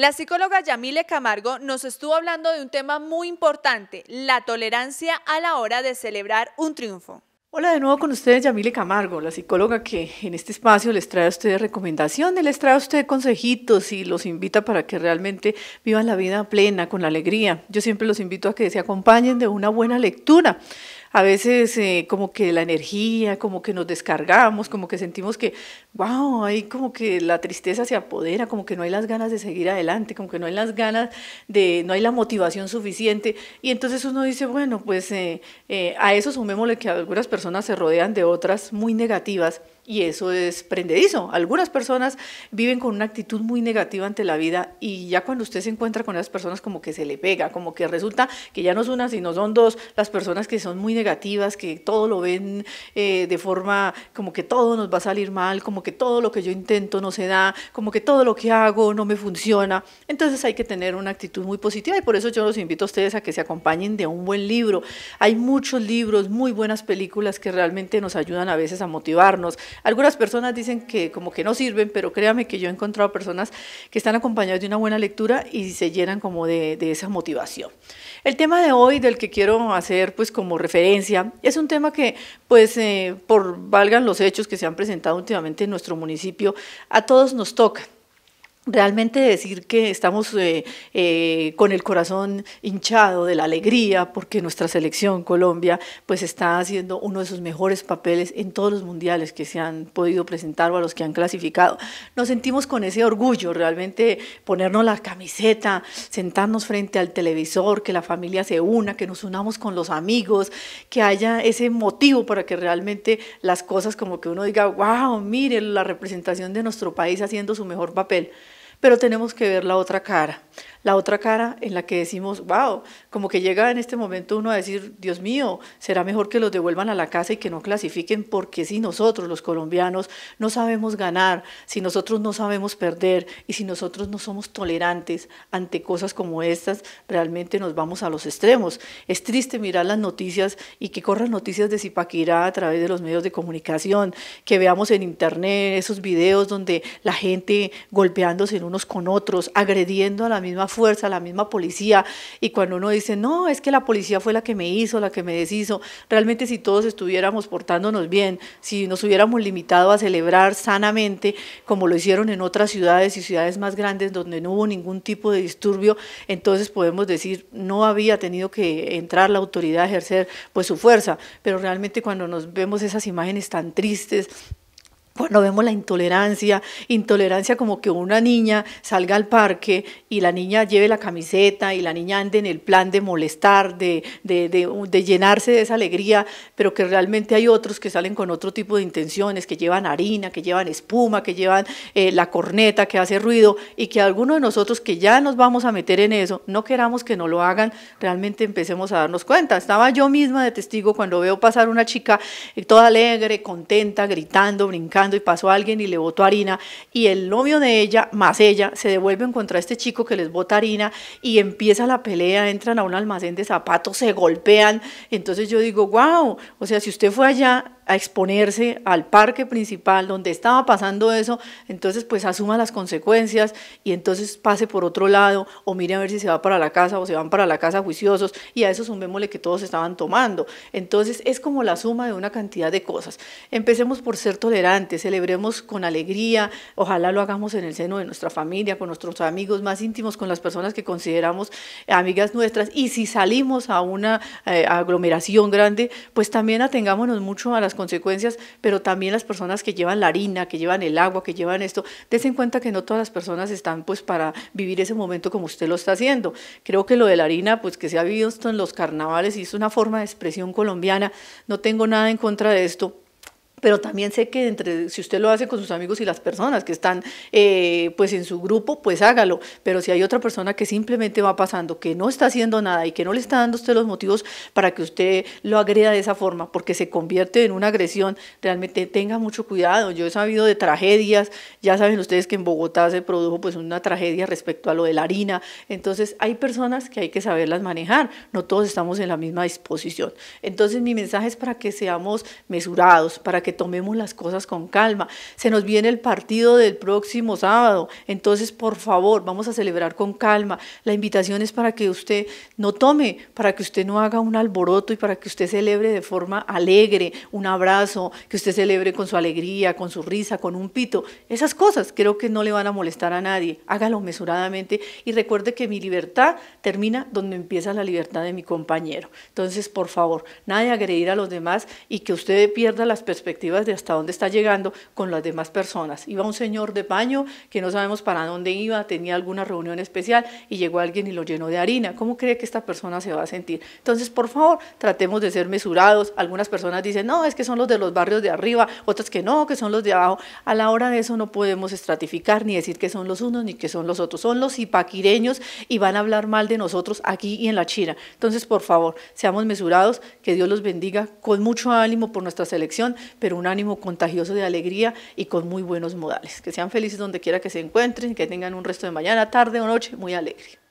La psicóloga Yamile Camargo nos estuvo hablando de un tema muy importante, la tolerancia a la hora de celebrar un triunfo. Hola de nuevo con ustedes Yamile Camargo, la psicóloga que en este espacio les trae a ustedes recomendaciones, les trae a ustedes consejitos y los invita para que realmente vivan la vida plena, con alegría. Yo siempre los invito a que se acompañen de una buena lectura a veces eh, como que la energía, como que nos descargamos, como que sentimos que, wow, ahí como que la tristeza se apodera, como que no hay las ganas de seguir adelante, como que no hay las ganas de, no hay la motivación suficiente. Y entonces uno dice, bueno, pues eh, eh, a eso sumémosle que algunas personas se rodean de otras muy negativas. Y eso es prendedizo. Algunas personas viven con una actitud muy negativa ante la vida y ya cuando usted se encuentra con esas personas como que se le pega, como que resulta que ya no es una, sino son dos las personas que son muy negativas que todo lo ven eh, de forma como que todo nos va a salir mal, como que todo lo que yo intento no se da, como que todo lo que hago no me funciona. Entonces hay que tener una actitud muy positiva y por eso yo los invito a ustedes a que se acompañen de un buen libro. Hay muchos libros, muy buenas películas que realmente nos ayudan a veces a motivarnos. Algunas personas dicen que como que no sirven, pero créame que yo he encontrado personas que están acompañadas de una buena lectura y se llenan como de, de esa motivación. El tema de hoy del que quiero hacer pues como referencia, es un tema que, pues, eh, por valgan los hechos que se han presentado últimamente en nuestro municipio, a todos nos toca realmente decir que estamos eh, eh, con el corazón hinchado de la alegría porque nuestra selección Colombia pues está haciendo uno de sus mejores papeles en todos los mundiales que se han podido presentar o a los que han clasificado. Nos sentimos con ese orgullo, realmente ponernos la camiseta, sentarnos frente al televisor, que la familia se una, que nos unamos con los amigos, que haya ese motivo para que realmente las cosas como que uno diga, wow, mire la representación de nuestro país haciendo su mejor papel. Pero tenemos que ver la otra cara, la otra cara en la que decimos, wow, como que llega en este momento uno a decir, Dios mío, será mejor que los devuelvan a la casa y que no clasifiquen, porque si nosotros los colombianos no sabemos ganar, si nosotros no sabemos perder y si nosotros no somos tolerantes ante cosas como estas, realmente nos vamos a los extremos. Es triste mirar las noticias y que corran noticias de Zipaquirá a través de los medios de comunicación, que veamos en internet esos videos donde la gente golpeándose en un con otros, agrediendo a la misma fuerza, a la misma policía. Y cuando uno dice, no, es que la policía fue la que me hizo, la que me deshizo, realmente si todos estuviéramos portándonos bien, si nos hubiéramos limitado a celebrar sanamente, como lo hicieron en otras ciudades y ciudades más grandes donde no hubo ningún tipo de disturbio, entonces podemos decir, no había tenido que entrar la autoridad a ejercer pues su fuerza. Pero realmente cuando nos vemos esas imágenes tan tristes, cuando vemos la intolerancia, intolerancia como que una niña salga al parque y la niña lleve la camiseta y la niña ande en el plan de molestar, de, de, llenarse de esa alegría, pero que realmente hay otros que salen con otro tipo de intenciones, que llevan harina, que llevan espuma, que llevan eh, la corneta, que hace ruido, y que algunos de nosotros que ya nos vamos a meter en eso, no queramos que no lo hagan, realmente empecemos a darnos cuenta. Estaba yo misma de testigo cuando veo pasar una chica eh, toda alegre, contenta, gritando, brincando, y pasó alguien y le botó harina y el novio de ella más ella se devuelven contra este chico que les bota harina y empieza la pelea, entran a un almacén de zapatos, se golpean. Entonces yo digo, wow, o sea, si usted fue allá a exponerse al parque principal donde estaba pasando eso, entonces pues asuma las consecuencias y entonces pase por otro lado o mire a ver si se va para la casa o se van para la casa juiciosos y a eso sumémosle que todos estaban tomando. Entonces es como la suma de una cantidad de cosas. Empecemos por ser tolerantes, celebremos con alegría, ojalá lo hagamos en el seno de nuestra familia, con nuestros amigos más íntimos, con las personas que consideramos amigas nuestras y si salimos a una eh, aglomeración grande, pues también atengámonos mucho a las consecuencias, pero también las personas que llevan la harina, que llevan el agua, que llevan esto, des en cuenta que no todas las personas están pues para vivir ese momento como usted lo está haciendo. Creo que lo de la harina, pues que se ha vivido esto en los carnavales y es una forma de expresión colombiana, no tengo nada en contra de esto, pero también sé que entre, si usted lo hace con sus amigos y las personas que están eh, pues en su grupo, pues hágalo, pero si hay otra persona que simplemente va pasando, que no está haciendo nada y que no le está dando usted los motivos para que usted lo agreda de esa forma, porque se convierte en una agresión, realmente tenga mucho cuidado. Yo he sabido de tragedias, ya saben ustedes que en Bogotá se produjo pues una tragedia respecto a lo de la harina, entonces hay personas que hay que saberlas manejar, no todos estamos en la misma disposición. Entonces mi mensaje es para que seamos mesurados, para que tomemos las cosas con calma. Se nos viene el partido del próximo sábado, entonces por favor, vamos a celebrar con calma. La invitación es para que usted no tome, para que usted no haga un alboroto y para que usted celebre de forma alegre, un abrazo, que usted celebre con su alegría, con su risa, con un pito. Esas cosas creo que no le van a molestar a nadie. Hágalo mesuradamente y recuerde que mi libertad termina donde empieza la libertad de mi compañero. Entonces, por favor, nadie agredir a los demás y que usted pierda las perspectivas de hasta dónde está llegando con las demás personas. Iba un señor de paño que no sabemos para dónde iba, tenía alguna reunión especial y llegó alguien y lo llenó de harina. ¿Cómo cree que esta persona se va a sentir? Entonces, por favor, tratemos de ser mesurados. Algunas personas dicen, no, es que son los de los barrios de arriba, otras que no, que son los de abajo. A la hora de eso no podemos estratificar ni decir que son los unos ni que son los otros. Son los ipaquireños y van a hablar mal de nosotros aquí y en la China. Entonces, por favor, seamos mesurados, que Dios los bendiga con mucho ánimo por nuestra selección, pero un ánimo contagioso de alegría y con muy buenos modales. Que sean felices donde quiera que se encuentren, que tengan un resto de mañana, tarde o noche muy alegre.